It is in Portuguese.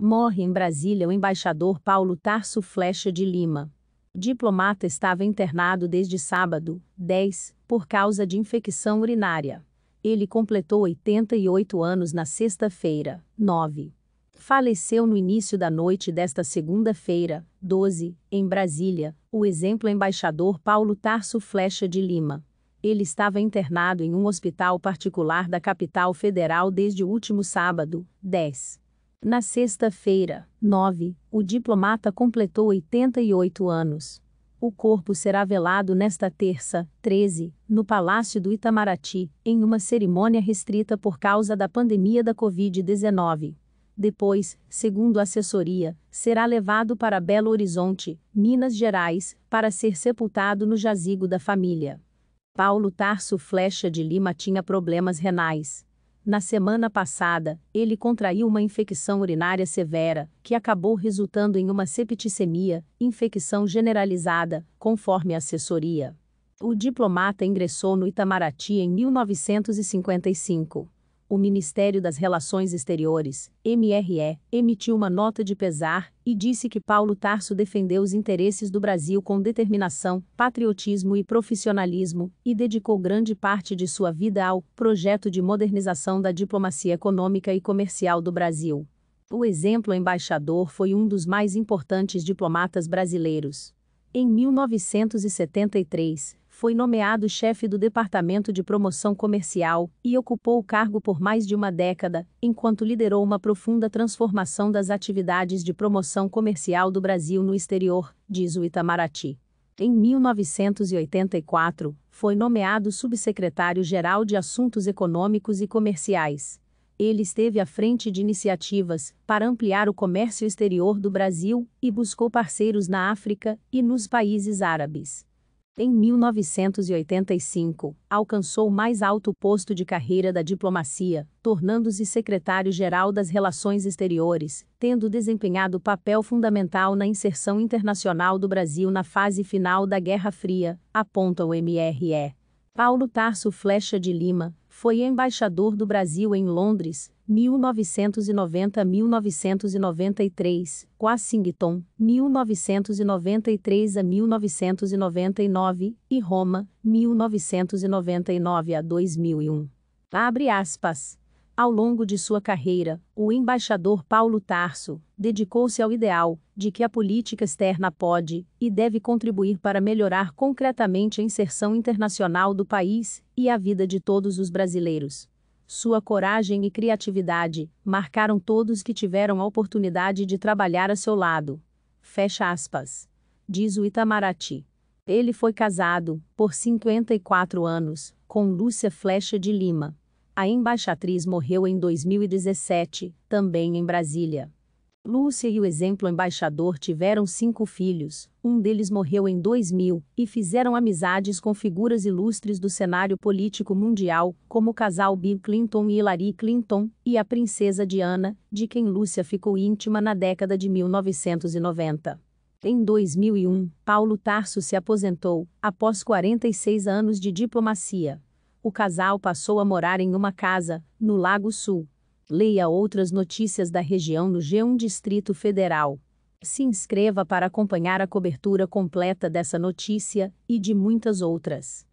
Morre em Brasília o embaixador Paulo Tarso Flecha de Lima. O diplomata estava internado desde sábado, 10, por causa de infecção urinária. Ele completou 88 anos na sexta-feira, 9. Faleceu no início da noite desta segunda-feira, 12, em Brasília, o exemplo embaixador Paulo Tarso Flecha de Lima. Ele estava internado em um hospital particular da capital federal desde o último sábado, 10. Na sexta-feira, 9, o diplomata completou 88 anos. O corpo será velado nesta terça, 13, no Palácio do Itamaraty, em uma cerimônia restrita por causa da pandemia da Covid-19. Depois, segundo a assessoria, será levado para Belo Horizonte, Minas Gerais, para ser sepultado no jazigo da família. Paulo Tarso Flecha de Lima tinha problemas renais na semana passada, ele contraiu uma infecção urinária severa, que acabou resultando em uma septicemia, infecção generalizada, conforme a assessoria. O diplomata ingressou no Itamaraty em 1955 o Ministério das Relações Exteriores, MRE, emitiu uma nota de pesar e disse que Paulo Tarso defendeu os interesses do Brasil com determinação, patriotismo e profissionalismo, e dedicou grande parte de sua vida ao projeto de modernização da diplomacia econômica e comercial do Brasil. O exemplo embaixador foi um dos mais importantes diplomatas brasileiros. Em 1973, foi nomeado chefe do Departamento de Promoção Comercial e ocupou o cargo por mais de uma década, enquanto liderou uma profunda transformação das atividades de promoção comercial do Brasil no exterior, diz o Itamaraty. Em 1984, foi nomeado subsecretário-geral de Assuntos Econômicos e Comerciais. Ele esteve à frente de iniciativas para ampliar o comércio exterior do Brasil e buscou parceiros na África e nos países árabes em 1985, alcançou o mais alto posto de carreira da diplomacia, tornando-se secretário-geral das Relações Exteriores, tendo desempenhado papel fundamental na inserção internacional do Brasil na fase final da Guerra Fria, aponta o MRE. Paulo Tarso Flecha de Lima foi embaixador do Brasil em Londres, 1990-1993, Quasington, 1993 a 1999, e Roma, 1999 a 2001. Abre aspas. Ao longo de sua carreira, o embaixador Paulo Tarso dedicou-se ao ideal de que a política externa pode e deve contribuir para melhorar concretamente a inserção internacional do país e a vida de todos os brasileiros. Sua coragem e criatividade marcaram todos que tiveram a oportunidade de trabalhar a seu lado. Fecha aspas. Diz o Itamaraty. Ele foi casado, por 54 anos, com Lúcia Flecha de Lima. A embaixatriz morreu em 2017, também em Brasília. Lúcia e o exemplo embaixador tiveram cinco filhos, um deles morreu em 2000, e fizeram amizades com figuras ilustres do cenário político mundial, como o casal Bill Clinton e Hillary Clinton, e a princesa Diana, de quem Lúcia ficou íntima na década de 1990. Em 2001, Paulo Tarso se aposentou, após 46 anos de diplomacia. O casal passou a morar em uma casa, no Lago Sul, Leia outras notícias da região no G1 Distrito Federal. Se inscreva para acompanhar a cobertura completa dessa notícia e de muitas outras.